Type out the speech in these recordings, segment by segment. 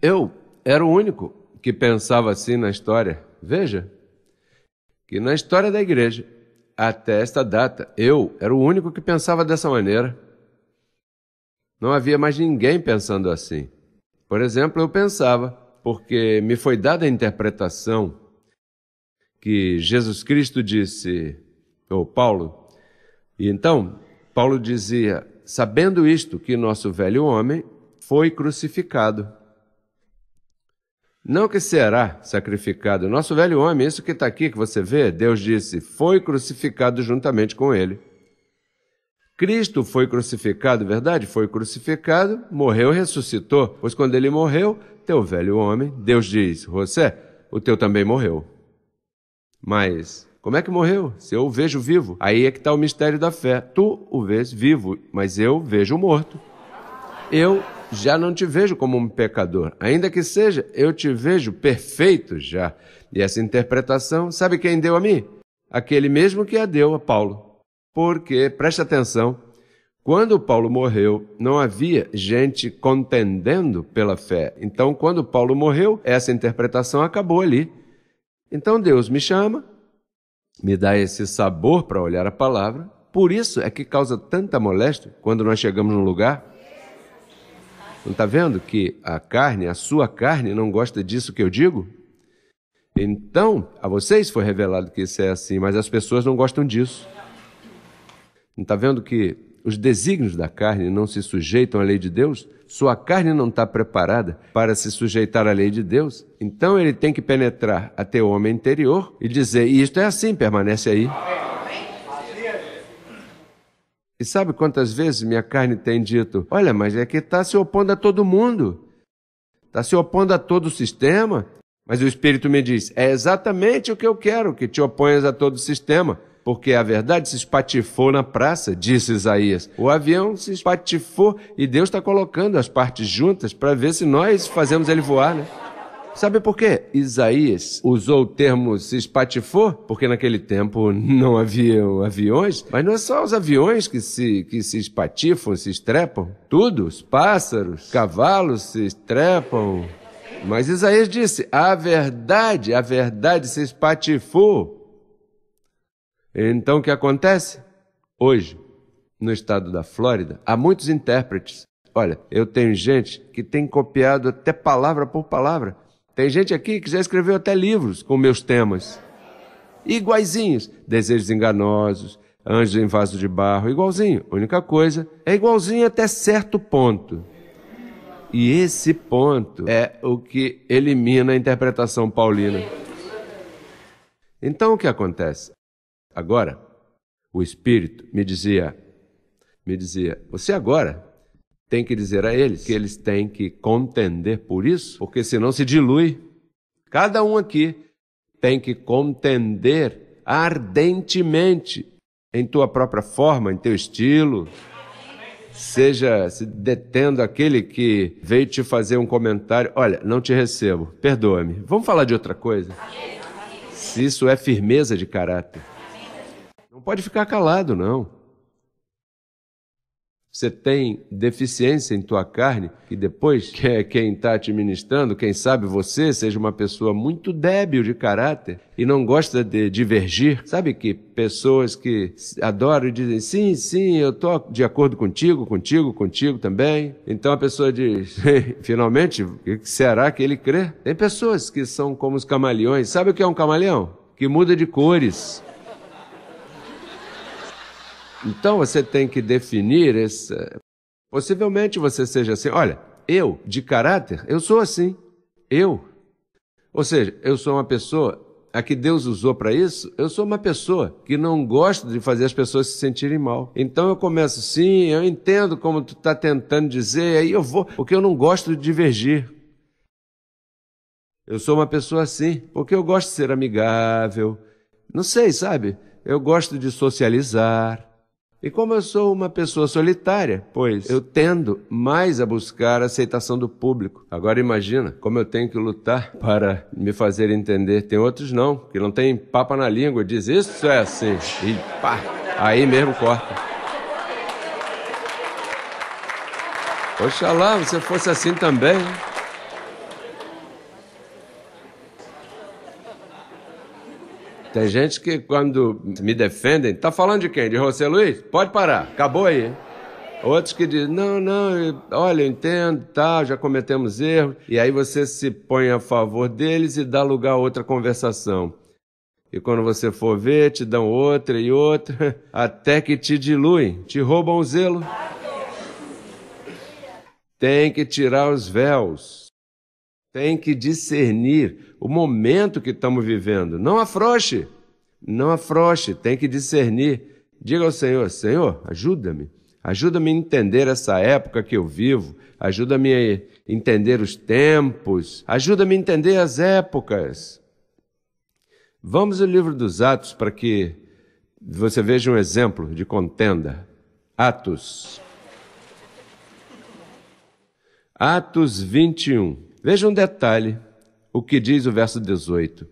Eu era o único que pensava assim na história. Veja que na história da igreja, até esta data, eu era o único que pensava dessa maneira. Não havia mais ninguém pensando assim. Por exemplo, eu pensava, porque me foi dada a interpretação que Jesus Cristo disse, ou Paulo, e então Paulo dizia: Sabendo isto, que nosso velho homem foi crucificado. Não que será sacrificado nosso velho homem, isso que está aqui, que você vê, Deus disse, foi crucificado juntamente com ele. Cristo foi crucificado, verdade? Foi crucificado, morreu, ressuscitou. Pois quando ele morreu, teu velho homem, Deus diz, José, o teu também morreu. Mas como é que morreu? Se eu o vejo vivo, aí é que está o mistério da fé. Tu o vês vivo, mas eu vejo morto. Eu já não te vejo como um pecador. Ainda que seja, eu te vejo perfeito já. E essa interpretação, sabe quem deu a mim? Aquele mesmo que a deu a Paulo. Porque, preste atenção, quando Paulo morreu, não havia gente contendendo pela fé. Então, quando Paulo morreu, essa interpretação acabou ali. Então, Deus me chama, me dá esse sabor para olhar a palavra. Por isso é que causa tanta moléstia quando nós chegamos num lugar não está vendo que a carne, a sua carne, não gosta disso que eu digo? Então, a vocês foi revelado que isso é assim, mas as pessoas não gostam disso. Não está vendo que os desígnios da carne não se sujeitam à lei de Deus? Sua carne não está preparada para se sujeitar à lei de Deus? Então ele tem que penetrar até o homem interior e dizer: Isto é assim, permanece aí. Amém. E sabe quantas vezes minha carne tem dito: olha, mas é que está se opondo a todo mundo, está se opondo a todo o sistema. Mas o Espírito me diz: é exatamente o que eu quero, que te oponhas a todo o sistema porque a verdade se espatifou na praça, disse Isaías. O avião se espatifou e Deus está colocando as partes juntas para ver se nós fazemos ele voar, né? Sabe por quê? Isaías usou o termo se espatifou, porque naquele tempo não havia aviões, mas não é só os aviões que se, que se espatifam, se estrepam. Tudo, os pássaros, cavalos se estrepam. Mas Isaías disse: a verdade, a verdade se espatifou. Então o que acontece? Hoje, no estado da Flórida, há muitos intérpretes. Olha, eu tenho gente que tem copiado até palavra por palavra. Tem gente aqui que já escreveu até livros com meus temas. Iguaizinhos. Desejos enganosos, anjos em vaso de barro, igualzinho. A única coisa, é igualzinho até certo ponto. E esse ponto é o que elimina a interpretação paulina. Então o que acontece? Agora, o Espírito me dizia, me dizia, você agora tem que dizer a eles que eles têm que contender por isso, porque senão se dilui. Cada um aqui tem que contender ardentemente em tua própria forma, em teu estilo. Seja se detendo aquele que veio te fazer um comentário. Olha, não te recebo, perdoa-me. Vamos falar de outra coisa? Se isso é firmeza de caráter. Não pode ficar calado, não você tem deficiência em tua carne, e depois que é quem está te ministrando, quem sabe você seja uma pessoa muito débil de caráter e não gosta de divergir. Sabe que pessoas que adoram e dizem sim, sim, eu estou de acordo contigo, contigo, contigo também. Então a pessoa diz, finalmente, será que ele crê? Tem pessoas que são como os camaleões. Sabe o que é um camaleão? Que muda de cores então você tem que definir esse. Possivelmente você seja assim. Olha, eu, de caráter, eu sou assim. Eu. Ou seja, eu sou uma pessoa a que Deus usou para isso, eu sou uma pessoa que não gosta de fazer as pessoas se sentirem mal. Então eu começo sim, eu entendo como tu está tentando dizer, aí eu vou, porque eu não gosto de divergir. Eu sou uma pessoa assim, porque eu gosto de ser amigável. Não sei, sabe? Eu gosto de socializar. E como eu sou uma pessoa solitária, pois eu tendo mais a buscar a aceitação do público. Agora imagina como eu tenho que lutar para me fazer entender. Tem outros não, que não tem papa na língua, diz isso é assim e pá, aí mesmo corta. Oxalá você fosse assim também. Hein? Tem gente que quando me defendem, tá falando de quem? De José Luiz? Pode parar, acabou aí. Outros que dizem, não, não, olha, eu entendo, tá, já cometemos erros. E aí você se põe a favor deles e dá lugar a outra conversação. E quando você for ver, te dão outra e outra, até que te diluem, te roubam o zelo. Tem que tirar os véus tem que discernir o momento que estamos vivendo. Não afroche, não afroche, tem que discernir. Diga ao Senhor: Senhor, ajuda-me. Ajuda-me a entender essa época que eu vivo, ajuda-me a entender os tempos, ajuda-me a entender as épocas. Vamos ao livro dos Atos para que você veja um exemplo de contenda. Atos. Atos 21. Veja um detalhe, o que diz o verso 18.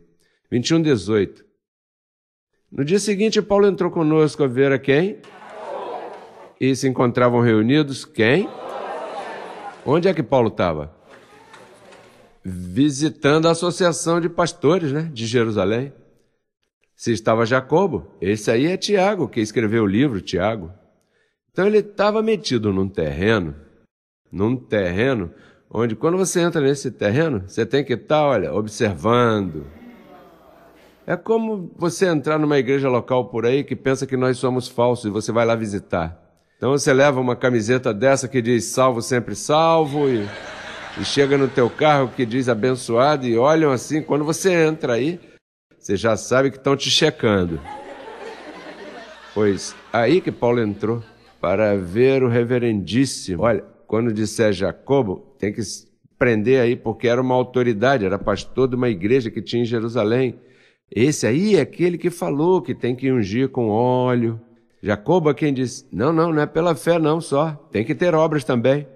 21, 18. No dia seguinte, Paulo entrou conosco a ver a quem? E se encontravam reunidos quem? Onde é que Paulo estava? Visitando a associação de pastores né, de Jerusalém. Se estava Jacobo, esse aí é Tiago, que escreveu o livro, Tiago. Então ele estava metido num terreno, num terreno onde quando você entra nesse terreno, você tem que estar, tá, olha, observando. É como você entrar numa igreja local por aí que pensa que nós somos falsos e você vai lá visitar. Então você leva uma camiseta dessa que diz salvo sempre salvo e, e chega no teu carro que diz abençoado e olham assim, quando você entra aí, você já sabe que estão te checando. Pois aí que Paulo entrou para ver o reverendíssimo. Olha, quando disser Jacobo, tem que prender aí, porque era uma autoridade, era pastor de uma igreja que tinha em Jerusalém. Esse aí é aquele que falou que tem que ungir com óleo. Jacobo é quem disse: não, não, não é pela fé, não só, tem que ter obras também.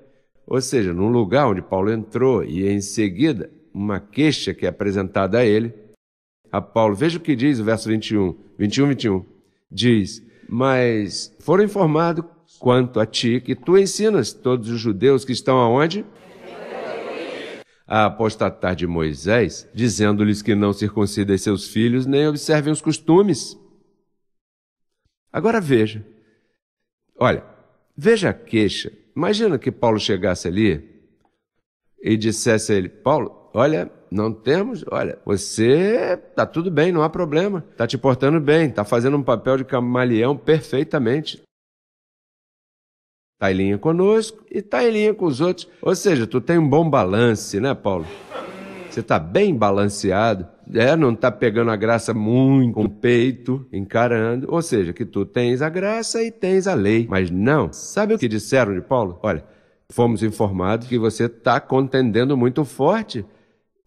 Ou seja, num lugar onde Paulo entrou e em seguida uma queixa que é apresentada a ele, a Paulo, veja o que diz o verso 21, 21, 21. Diz: Mas foram informados quanto a ti que tu ensinas todos os judeus que estão aonde? A ah, apostatar de Moisés, dizendo-lhes que não circuncidem seus filhos nem observem os costumes. Agora veja. Olha, veja a queixa. Imagina que Paulo chegasse ali e dissesse a ele: Paulo, olha, não temos, olha, você está tudo bem, não há problema, está te portando bem, está fazendo um papel de camaleão perfeitamente. Está em linha conosco e está em linha com os outros. Ou seja, tu tem um bom balance, né, Paulo? Você está bem balanceado, é, não está pegando a graça muito com o peito, encarando. Ou seja, que tu tens a graça e tens a lei. Mas não. Sabe o que disseram de Paulo? Olha, fomos informados que você está contendendo muito forte.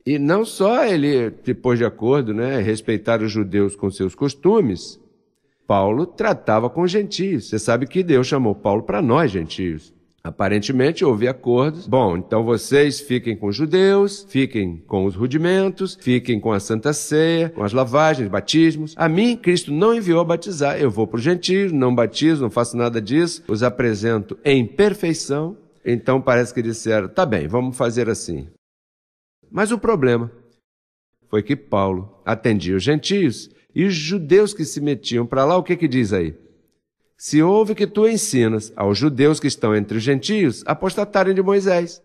E não só ele te pôs de acordo, né, respeitar os judeus com seus costumes, Paulo tratava com gentios. Você sabe que Deus chamou Paulo para nós, gentios. Aparentemente houve acordos. Bom, então vocês fiquem com os judeus, fiquem com os rudimentos, fiquem com a Santa Ceia, com as lavagens, batismos. A mim, Cristo não enviou a batizar. Eu vou para os gentios, não batizo, não faço nada disso, os apresento em perfeição. Então parece que disseram: tá bem, vamos fazer assim. Mas o problema foi que Paulo atendia os gentios e os judeus que se metiam para lá, o que, que diz aí? Se houve que tu ensinas aos judeus que estão entre os gentios apostatarem de Moisés.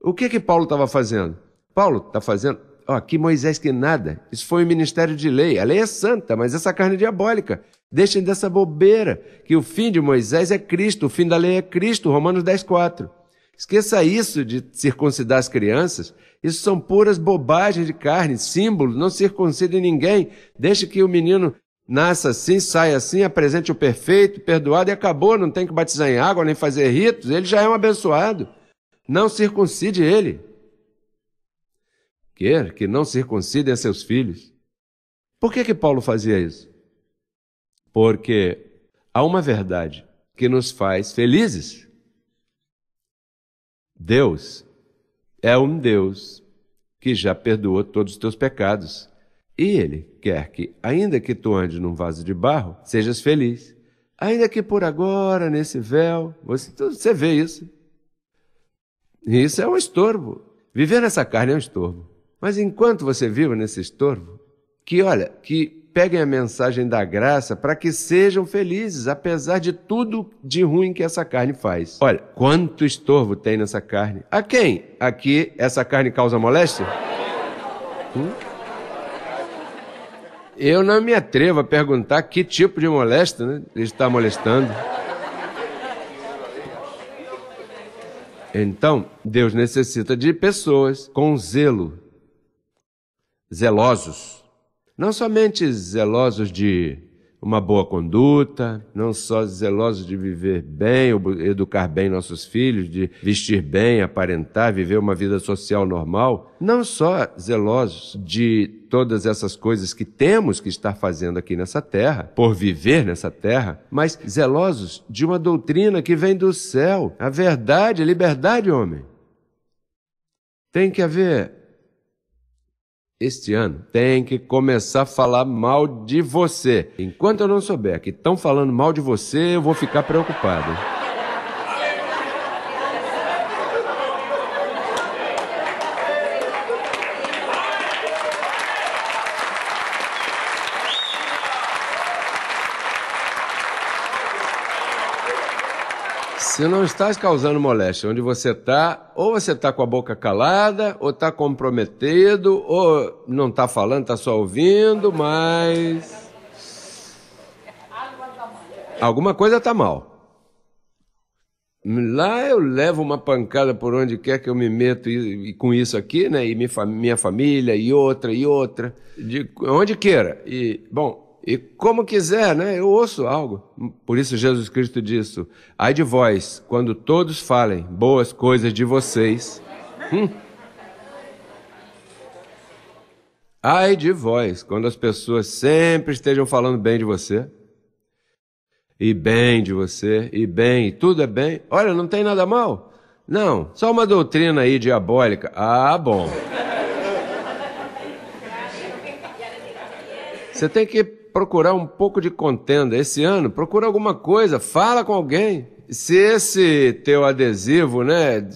O que que Paulo estava fazendo? Paulo está fazendo, ó, que Moisés que nada. Isso foi o um ministério de lei. A lei é santa, mas essa carne é diabólica. Deixem dessa bobeira, que o fim de Moisés é Cristo, o fim da lei é Cristo, Romanos 10, 4. Esqueça isso de circuncidar as crianças. Isso são puras bobagens de carne, símbolos. Não circuncide ninguém. Deixe que o menino nasça assim, saia assim, apresente o perfeito, perdoado e acabou. Não tem que batizar em água nem fazer ritos. Ele já é um abençoado. Não circuncide ele. Quer que não circuncidem seus filhos. Por que, que Paulo fazia isso? Porque há uma verdade que nos faz felizes Deus é um Deus que já perdoou todos os teus pecados. E ele quer que, ainda que tu andes num vaso de barro, sejas feliz. Ainda que por agora, nesse véu, você, você vê isso. Isso é um estorvo. Viver nessa carne é um estorvo. Mas enquanto você vive nesse estorvo, que olha, que peguem a mensagem da graça para que sejam felizes, apesar de tudo de ruim que essa carne faz. Olha, quanto estorvo tem nessa carne. A quem? Aqui essa carne causa moléstia? Hum? Eu não me atrevo a perguntar que tipo de molesta né? ele está molestando. Então, Deus necessita de pessoas com zelo, zelosos não somente zelosos de uma boa conduta, não só zelosos de viver bem, educar bem nossos filhos, de vestir bem, aparentar, viver uma vida social normal, não só zelosos de todas essas coisas que temos que estar fazendo aqui nessa terra, por viver nessa terra, mas zelosos de uma doutrina que vem do céu, a verdade, a liberdade, homem. Tem que haver este ano tem que começar a falar mal de você. Enquanto eu não souber que estão falando mal de você, eu vou ficar preocupado. Se não estás causando moléstia onde você está, ou você está com a boca calada, ou está comprometido, ou não está falando, está só ouvindo, mas. Alguma coisa está mal. Lá eu levo uma pancada por onde quer que eu me meto e, e com isso aqui, né? E minha, minha família, e outra, e outra, de onde queira. E, bom, e como quiser, né? Eu ouço algo. Por isso Jesus Cristo disse: Ai de vós, quando todos falem boas coisas de vocês. Hum. Ai de vós, quando as pessoas sempre estejam falando bem de você. E bem de você, e bem, e tudo é bem. Olha, não tem nada mal. Não, só uma doutrina aí diabólica. Ah, bom. Você tem que procurar um pouco de contenda. Esse ano, procura alguma coisa, fala com alguém. Se esse teu adesivo, né,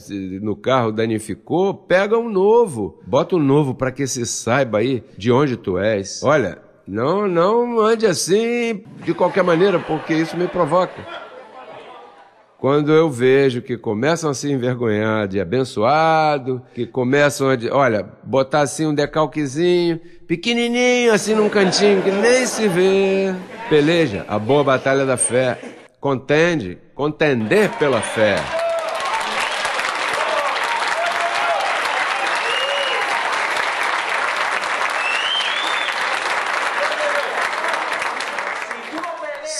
no carro danificou, pega um novo. Bota um novo para que se saiba aí de onde tu és. Olha, não, não ande assim de qualquer maneira, porque isso me provoca. Quando eu vejo que começam a se envergonhar de abençoado, que começam a, olha, botar assim um decalquezinho, pequenininho, assim num cantinho que nem se vê. Peleja, a boa batalha da fé. Contende, contender pela fé.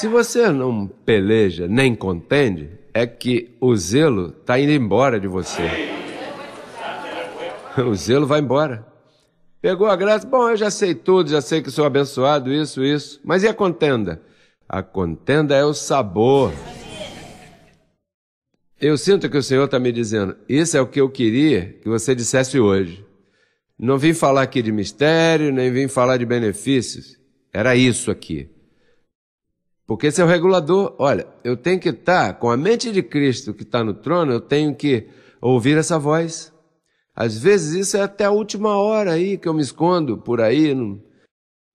Se você não peleja nem contende, é que o zelo está indo embora de você. O zelo vai embora. Pegou a graça, bom, eu já sei tudo, já sei que sou abençoado, isso, isso. Mas e a contenda? A contenda é o sabor. Eu sinto que o Senhor está me dizendo: isso é o que eu queria que você dissesse hoje. Não vim falar aqui de mistério, nem vim falar de benefícios. Era isso aqui. Porque esse é o regulador. Olha, eu tenho que estar com a mente de Cristo que está no trono, eu tenho que ouvir essa voz. Às vezes isso é até a última hora aí que eu me escondo por aí,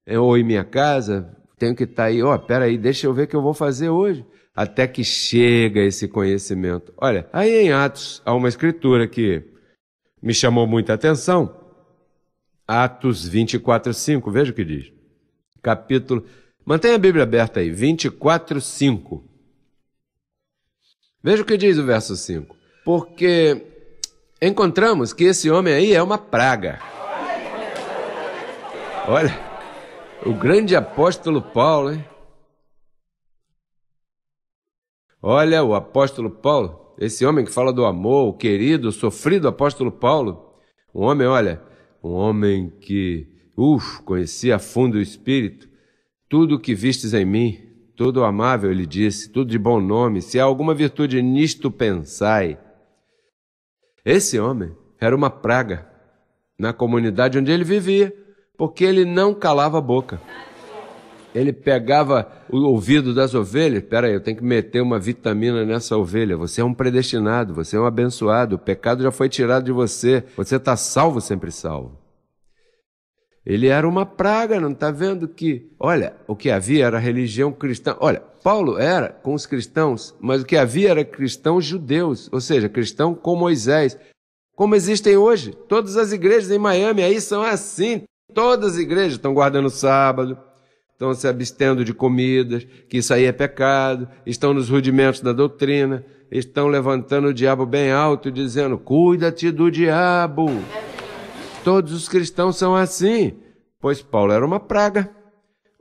é, ou em minha casa. Tenho que estar aí, ó, oh, peraí, deixa eu ver o que eu vou fazer hoje. Até que chega esse conhecimento. Olha, aí em Atos há uma escritura que me chamou muita atenção. Atos 24, 5, veja o que diz. Capítulo Mantenha a Bíblia aberta aí, 24, 5. Veja o que diz o verso 5. Porque encontramos que esse homem aí é uma praga. Olha, o grande apóstolo Paulo, hein? Olha, o apóstolo Paulo, esse homem que fala do amor, o querido, o sofrido apóstolo Paulo, um homem, olha, um homem que, uff, conhecia a fundo o espírito, tudo o que vistes em mim, tudo amável, ele disse, tudo de bom nome, se há alguma virtude nisto, pensai. Esse homem era uma praga na comunidade onde ele vivia, porque ele não calava a boca. Ele pegava o ouvido das ovelhas, peraí, eu tenho que meter uma vitamina nessa ovelha. Você é um predestinado, você é um abençoado, o pecado já foi tirado de você, você está salvo, sempre salvo. Ele era uma praga, não está vendo que, olha, o que havia era religião cristã. Olha, Paulo era com os cristãos, mas o que havia era cristãos judeus, ou seja, cristão com Moisés, como existem hoje. Todas as igrejas em Miami aí são assim. Todas as igrejas estão guardando sábado, estão se abstendo de comidas, que isso aí é pecado, estão nos rudimentos da doutrina, estão levantando o diabo bem alto e dizendo: cuida-te do diabo todos os cristãos são assim, pois Paulo era uma praga.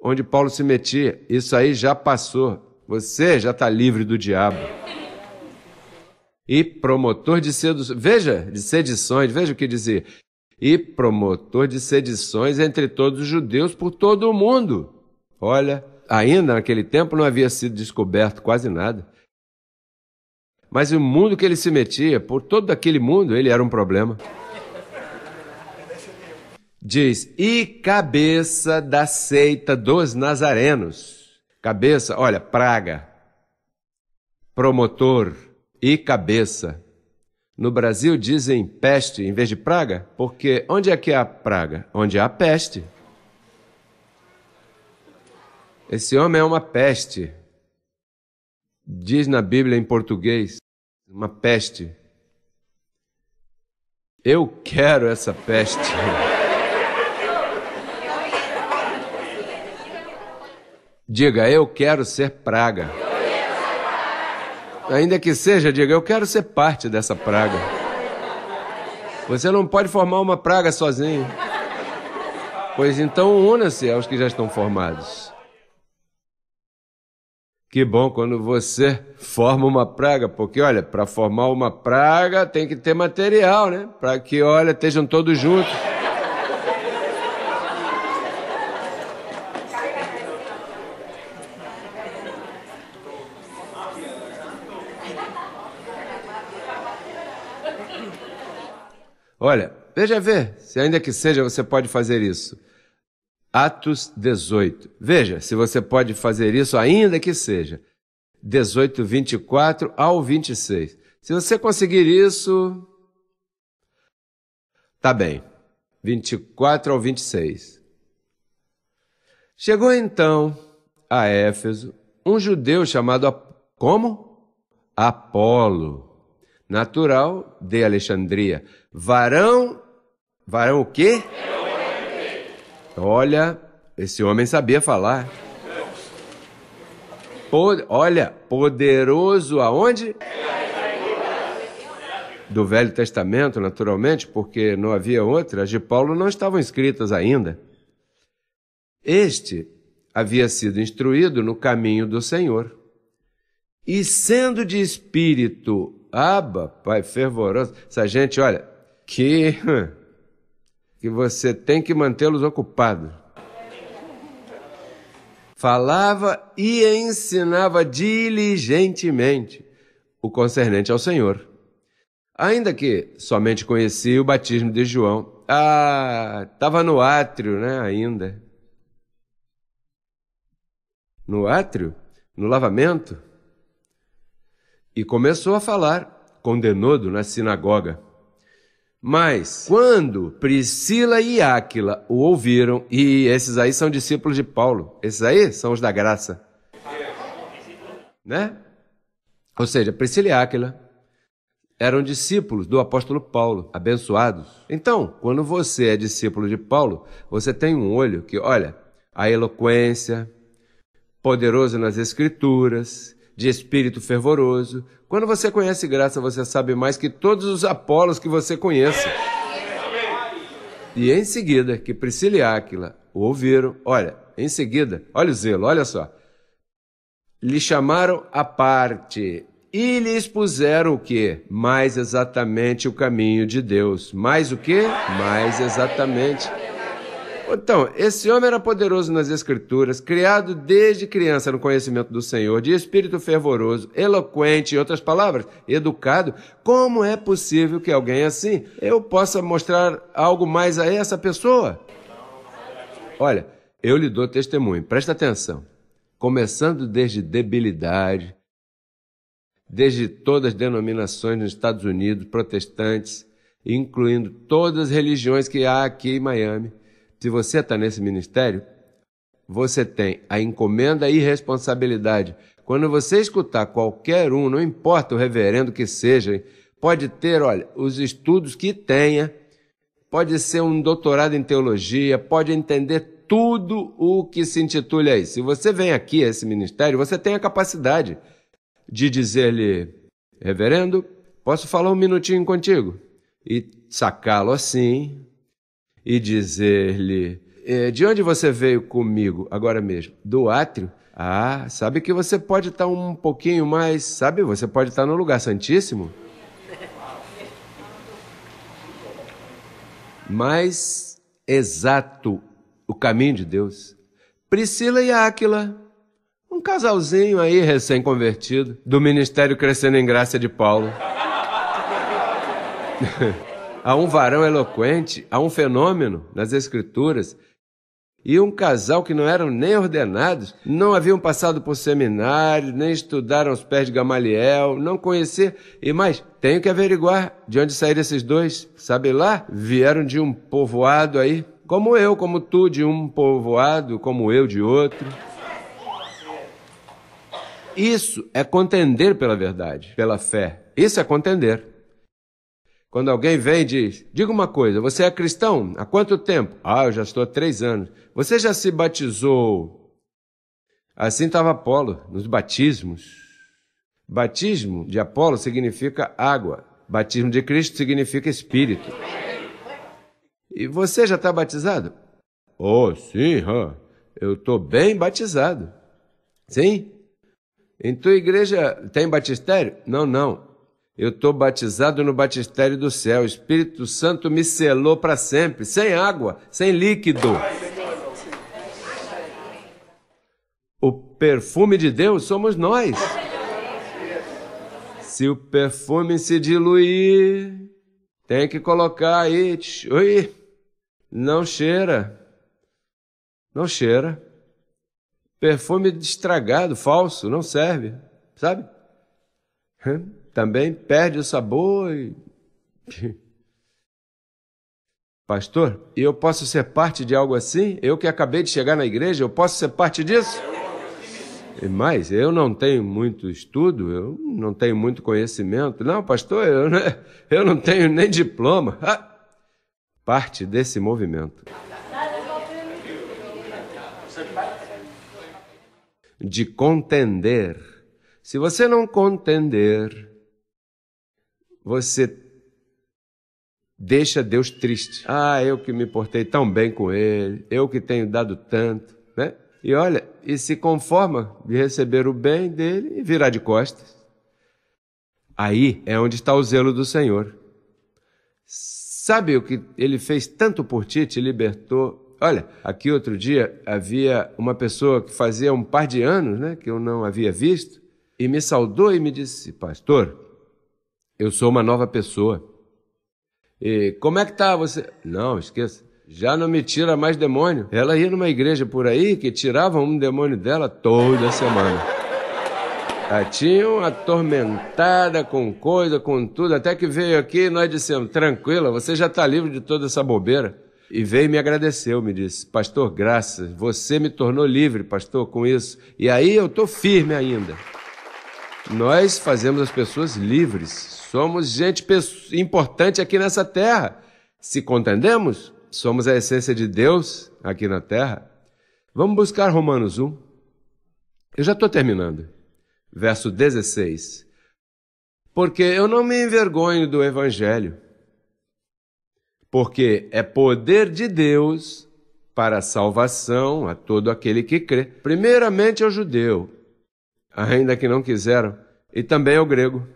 Onde Paulo se metia, isso aí já passou. Você já está livre do diabo. E promotor de seduções, veja, de sedições, veja o que dizia. E promotor de sedições entre todos os judeus por todo o mundo. Olha, ainda naquele tempo não havia sido descoberto quase nada. Mas o mundo que ele se metia, por todo aquele mundo, ele era um problema diz: E cabeça da seita dos nazarenos. Cabeça, olha, praga, promotor e cabeça. No Brasil dizem peste em vez de praga, porque onde é que há praga? Onde há peste. Esse homem é uma peste. Diz na Bíblia em português, uma peste. Eu quero essa peste. Diga, eu quero ser praga. Ainda que seja, diga, eu quero ser parte dessa praga. Você não pode formar uma praga sozinho. Pois então, una-se aos que já estão formados. Que bom quando você forma uma praga, porque olha, para formar uma praga tem que ter material, né? Para que, olha, estejam todos juntos. Olha, veja ver, se ainda que seja você pode fazer isso. Atos 18. Veja se você pode fazer isso, ainda que seja. 18, 24 ao 26. Se você conseguir isso. Tá bem. 24 ao 26. Chegou então a Éfeso um judeu chamado. Como? Apolo natural de Alexandria. Varão, varão o quê? Olha, esse homem sabia falar. Pod, olha, poderoso aonde? Do Velho Testamento, naturalmente, porque não havia outras, de Paulo não estavam escritas ainda. Este havia sido instruído no caminho do Senhor. E sendo de espírito Aba, Pai fervoroso. Essa gente, olha, que, que você tem que mantê-los ocupados. Falava e ensinava diligentemente o concernente ao Senhor. Ainda que somente conhecia o batismo de João. Ah, estava no átrio, né, ainda. No átrio? No lavamento? e começou a falar com Denodo na sinagoga. Mas quando Priscila e Áquila o ouviram, e esses aí são discípulos de Paulo, esses aí são os da graça, né? Ou seja, Priscila e Áquila eram discípulos do apóstolo Paulo, abençoados. Então, quando você é discípulo de Paulo, você tem um olho que olha a eloquência, poderoso nas escrituras, de espírito fervoroso. Quando você conhece graça, você sabe mais que todos os Apolos que você conheça. E em seguida, que Priscila e Áquila o ouviram, olha, em seguida, olha o zelo, olha só. Lhe chamaram à parte e lhe expuseram o que? Mais exatamente o caminho de Deus. Mais o quê? Mais exatamente. Então, esse homem era poderoso nas Escrituras, criado desde criança no conhecimento do Senhor, de espírito fervoroso, eloquente, em outras palavras, educado. Como é possível que alguém assim eu possa mostrar algo mais a essa pessoa? Olha, eu lhe dou testemunho, presta atenção. Começando desde debilidade, desde todas as denominações nos Estados Unidos, protestantes, incluindo todas as religiões que há aqui em Miami se você está nesse ministério, você tem a encomenda e responsabilidade. Quando você escutar qualquer um, não importa o reverendo que seja, pode ter, olha, os estudos que tenha, pode ser um doutorado em teologia, pode entender tudo o que se intitule aí. Se você vem aqui a esse ministério, você tem a capacidade de dizer-lhe, reverendo, posso falar um minutinho contigo? E sacá-lo assim, e dizer-lhe: é, De onde você veio comigo agora mesmo? Do átrio? Ah, sabe que você pode estar um pouquinho mais, sabe? Você pode estar no lugar santíssimo. Mais exato o caminho de Deus. Priscila e Áquila, um casalzinho aí recém-convertido, do ministério Crescendo em Graça de Paulo. a um varão eloquente, a um fenômeno nas Escrituras. E um casal que não eram nem ordenados, não haviam passado por seminário, nem estudaram os pés de Gamaliel, não conhecer. E mais, tenho que averiguar de onde saíram esses dois. Sabe lá? Vieram de um povoado aí, como eu, como tu de um povoado, como eu de outro. Isso é contender pela verdade, pela fé. Isso é contender. Quando alguém vem e diz, diga uma coisa, você é cristão? Há quanto tempo? Ah, eu já estou há três anos. Você já se batizou? Assim estava Apolo, nos batismos. Batismo de Apolo significa água. Batismo de Cristo significa Espírito. E você já está batizado? Oh, sim, eu estou bem batizado. Sim? Em tua igreja tem batistério? Não, não. Eu estou batizado no batistério do céu. O Espírito Santo me selou para sempre, sem água, sem líquido. O perfume de Deus somos nós. Se o perfume se diluir, tem que colocar aí. Oi, não cheira. Não cheira. Perfume estragado, falso, não serve. Sabe? também perde o sabor e. Pastor, eu posso ser parte de algo assim? Eu que acabei de chegar na igreja, eu posso ser parte disso? E mais, eu não tenho muito estudo, eu não tenho muito conhecimento. Não, pastor, eu não, é, eu não tenho nem diploma. Ah, parte desse movimento. De contender. Se você não contender, você deixa Deus triste. Ah, eu que me portei tão bem com ele, eu que tenho dado tanto, né? E olha, e se conforma de receber o bem dele e virar de costas. Aí é onde está o zelo do Senhor. Sabe o que ele fez tanto por ti, te libertou? Olha, aqui outro dia havia uma pessoa que fazia um par de anos, né, que eu não havia visto, e me saudou e me disse: "Pastor, eu sou uma nova pessoa. E como é que tá você? Não, esqueça. Já não me tira mais demônio. Ela ia numa igreja por aí que tirava um demônio dela toda semana. Ah, A uma atormentada com coisa, com tudo, até que veio aqui e nós dissemos: tranquila, você já está livre de toda essa bobeira. E veio e me agradeceu, me disse: Pastor, graças, você me tornou livre, pastor, com isso. E aí eu estou firme ainda. Nós fazemos as pessoas livres, Somos gente importante aqui nessa terra. Se contendemos, somos a essência de Deus aqui na terra. Vamos buscar Romanos 1. Eu já estou terminando. Verso 16. Porque eu não me envergonho do Evangelho, porque é poder de Deus para a salvação a todo aquele que crê. Primeiramente ao judeu, ainda que não quiseram, e também ao grego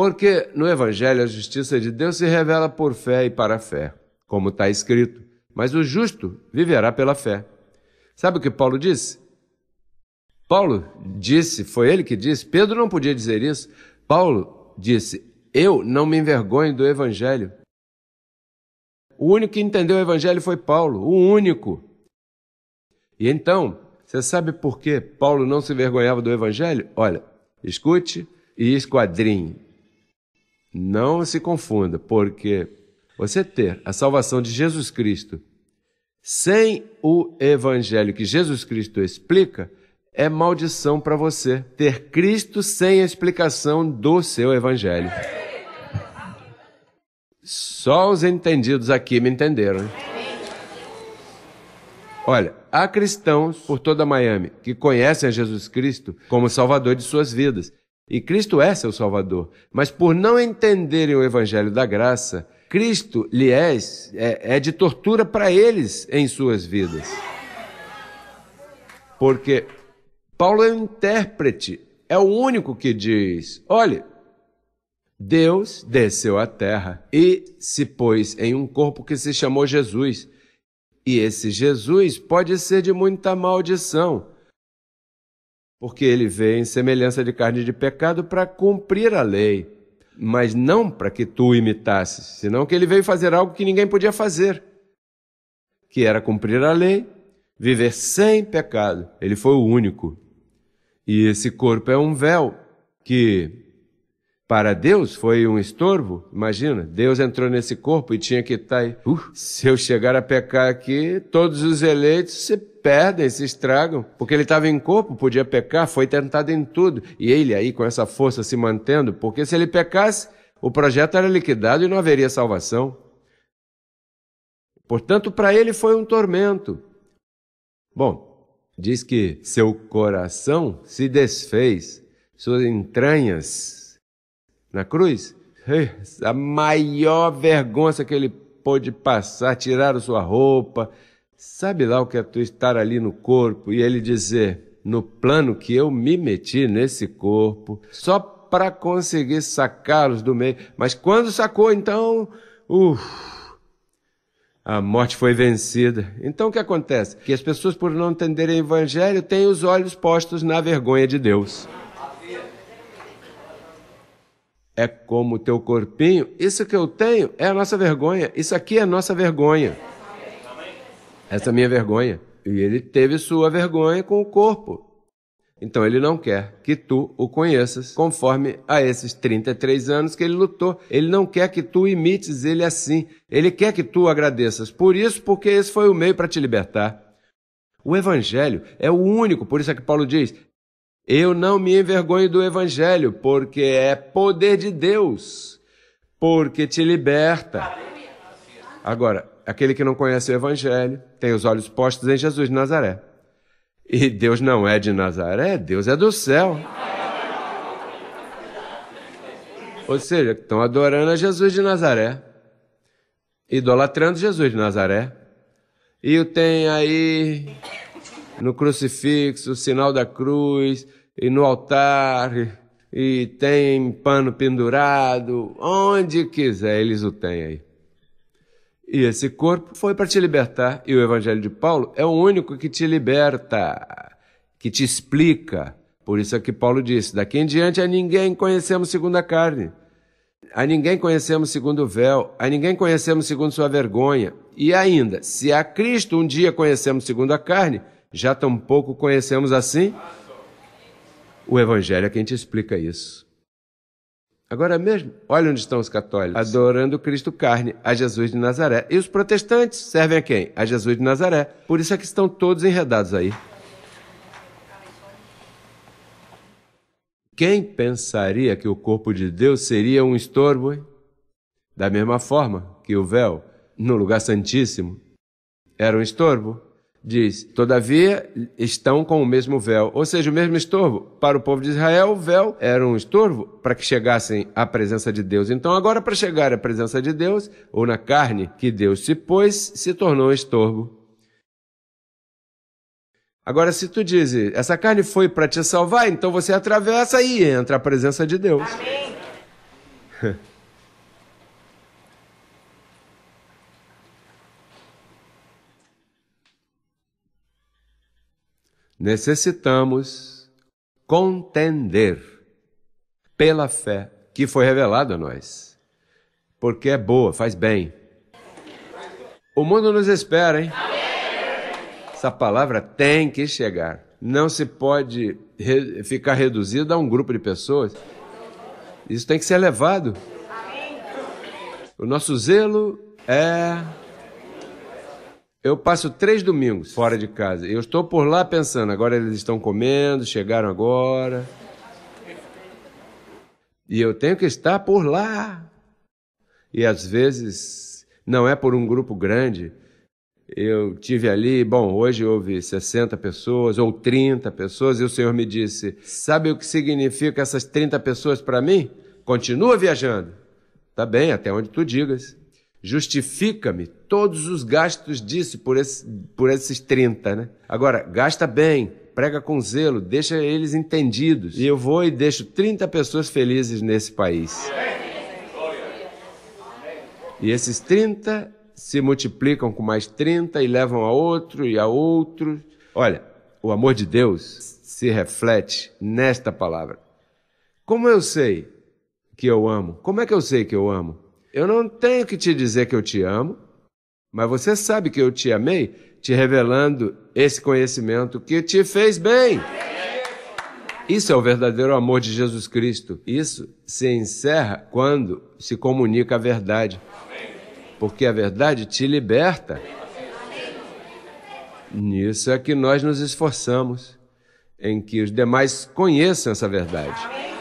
porque no Evangelho a justiça de Deus se revela por fé e para a fé, como está escrito. Mas o justo viverá pela fé. Sabe o que Paulo disse? Paulo disse, foi ele que disse, Pedro não podia dizer isso. Paulo disse: Eu não me envergonho do Evangelho. O único que entendeu o Evangelho foi Paulo, o único. E então, você sabe por que Paulo não se envergonhava do Evangelho? Olha, escute e esquadrinhe. Não se confunda, porque você ter a salvação de Jesus Cristo sem o evangelho que Jesus Cristo explica é maldição para você. Ter Cristo sem a explicação do seu evangelho. Só os entendidos aqui me entenderam. Olha, há cristãos por toda Miami que conhecem a Jesus Cristo como Salvador de suas vidas e Cristo é seu Salvador. Mas por não entenderem o Evangelho da Graça, Cristo lhes é, é, é, de tortura para eles em suas vidas. Porque Paulo é o um intérprete, é o único que diz: olhe, Deus desceu à terra e se pôs em um corpo que se chamou Jesus. E esse Jesus pode ser de muita maldição, porque ele veio em semelhança de carne de pecado para cumprir a lei, mas não para que tu imitasses, senão que ele veio fazer algo que ninguém podia fazer, que era cumprir a lei, viver sem pecado. Ele foi o único. E esse corpo é um véu que para Deus foi um estorvo. Imagina, Deus entrou nesse corpo e tinha que estar. Tá aí. Uh, se eu chegar a pecar aqui, todos os eleitos se perdem, se estragam, porque ele estava em corpo, podia pecar, foi tentado em tudo. E ele aí, com essa força, se mantendo, porque se ele pecasse, o projeto era liquidado e não haveria salvação. Portanto, para ele foi um tormento. Bom, diz que seu coração se desfez, suas entranhas na cruz. A maior vergonha que ele pôde passar, tiraram sua roupa, Sabe lá o que é tu estar ali no corpo e ele dizer, no plano que eu me meti nesse corpo, só para conseguir sacá-los do meio. Mas quando sacou, então, uff, a morte foi vencida. Então o que acontece? Que as pessoas, por não entenderem o evangelho, têm os olhos postos na vergonha de Deus é como o teu corpinho. Isso que eu tenho é a nossa vergonha. Isso aqui é a nossa vergonha essa é minha vergonha. E ele teve sua vergonha com o corpo. Então ele não quer que tu o conheças conforme a esses 33 anos que ele lutou. Ele não quer que tu imites ele assim. Ele quer que tu agradeças. Por isso, porque esse foi o meio para te libertar. O evangelho é o único, por isso é que Paulo diz: "Eu não me envergonho do evangelho, porque é poder de Deus, porque te liberta". Agora, aquele que não conhece o Evangelho, tem os olhos postos em Jesus de Nazaré. E Deus não é de Nazaré, Deus é do céu. Ou seja, estão adorando a Jesus de Nazaré, idolatrando Jesus de Nazaré. E o tem aí no crucifixo, o sinal da cruz, e no altar, e, e tem pano pendurado, onde quiser eles o têm aí. E esse corpo foi para te libertar. E o Evangelho de Paulo é o único que te liberta, que te explica. Por isso é que Paulo disse: daqui em diante a ninguém conhecemos segundo a carne, a ninguém conhecemos segundo o véu, a ninguém conhecemos segundo sua vergonha. E ainda, se a Cristo um dia conhecemos segundo a carne, já tampouco conhecemos assim. O Evangelho é quem te explica isso. Agora mesmo, olha onde estão os católicos, adorando Cristo carne, a Jesus de Nazaré. E os protestantes servem a quem? A Jesus de Nazaré. Por isso é que estão todos enredados aí. Quem pensaria que o corpo de Deus seria um estorbo? Hein? Da mesma forma que o véu, no lugar santíssimo, era um estorbo diz: Todavia estão com o mesmo véu, ou seja, o mesmo estorvo. Para o povo de Israel, o véu era um estorvo para que chegassem à presença de Deus. Então, agora, para chegar à presença de Deus, ou na carne que Deus se pôs, se tornou um estorvo. Agora, se tu dizes, essa carne foi para te salvar, então você atravessa e entra à presença de Deus. Amém. necessitamos contender pela fé que foi revelada a nós, porque é boa, faz bem. O mundo nos espera, hein? Essa palavra tem que chegar. Não se pode re ficar reduzida a um grupo de pessoas. Isso tem que ser elevado. O nosso zelo é eu passo três domingos fora de casa. Eu estou por lá pensando, agora eles estão comendo, chegaram agora. E eu tenho que estar por lá. E às vezes não é por um grupo grande. Eu tive ali, bom, hoje houve 60 pessoas ou 30 pessoas, e o Senhor me disse: Sabe o que significa essas 30 pessoas para mim? Continua viajando. Tá bem, até onde tu digas. Justifica-me todos os gastos disso por, esse, por esses 30, né? Agora, gasta bem, prega com zelo, deixa eles entendidos. E eu vou e deixo 30 pessoas felizes nesse país. E esses 30 se multiplicam com mais 30 e levam a outro e a outro. Olha, o amor de Deus se reflete nesta palavra. Como eu sei que eu amo? Como é que eu sei que eu amo? Eu não tenho que te dizer que eu te amo, mas você sabe que eu te amei, te revelando esse conhecimento que te fez bem. Isso é o verdadeiro amor de Jesus Cristo. Isso se encerra quando se comunica a verdade. Porque a verdade te liberta. Nisso é que nós nos esforçamos, em que os demais conheçam essa verdade.